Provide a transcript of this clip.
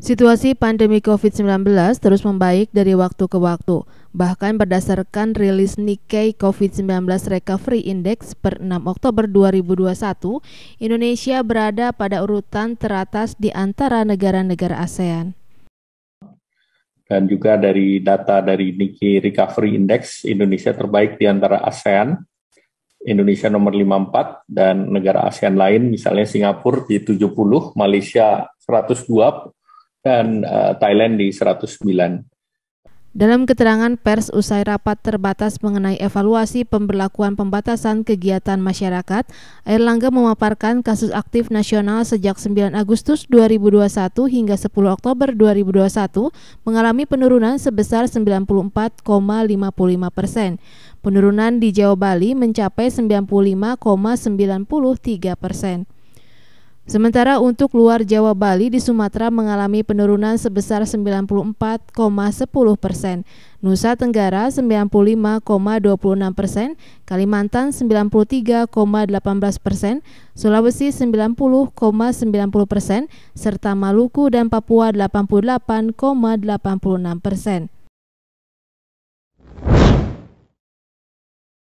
Situasi pandemi COVID-19 terus membaik dari waktu ke waktu. Bahkan berdasarkan rilis Nikkei COVID-19 Recovery Index per 6 Oktober 2021, Indonesia berada pada urutan teratas di antara negara-negara ASEAN. Dan juga dari data dari Nikkei Recovery Index, Indonesia terbaik di antara ASEAN. Indonesia nomor 54 dan negara ASEAN lain misalnya Singapura di 70, Malaysia 102, dan uh, Thailand di 109. Dalam keterangan pers usai rapat terbatas mengenai evaluasi pemberlakuan pembatasan kegiatan masyarakat, Erlangga memaparkan kasus aktif nasional sejak 9 Agustus 2021 hingga 10 Oktober 2021 mengalami penurunan sebesar 94,55 persen. Penurunan di Jawa Bali mencapai 95,93 persen. Sementara untuk luar Jawa Bali di Sumatera mengalami penurunan sebesar 94,10 persen, Nusa Tenggara 95,26 persen, Kalimantan 93,18 persen, Sulawesi 90,90 persen, serta Maluku dan Papua 88,86 persen.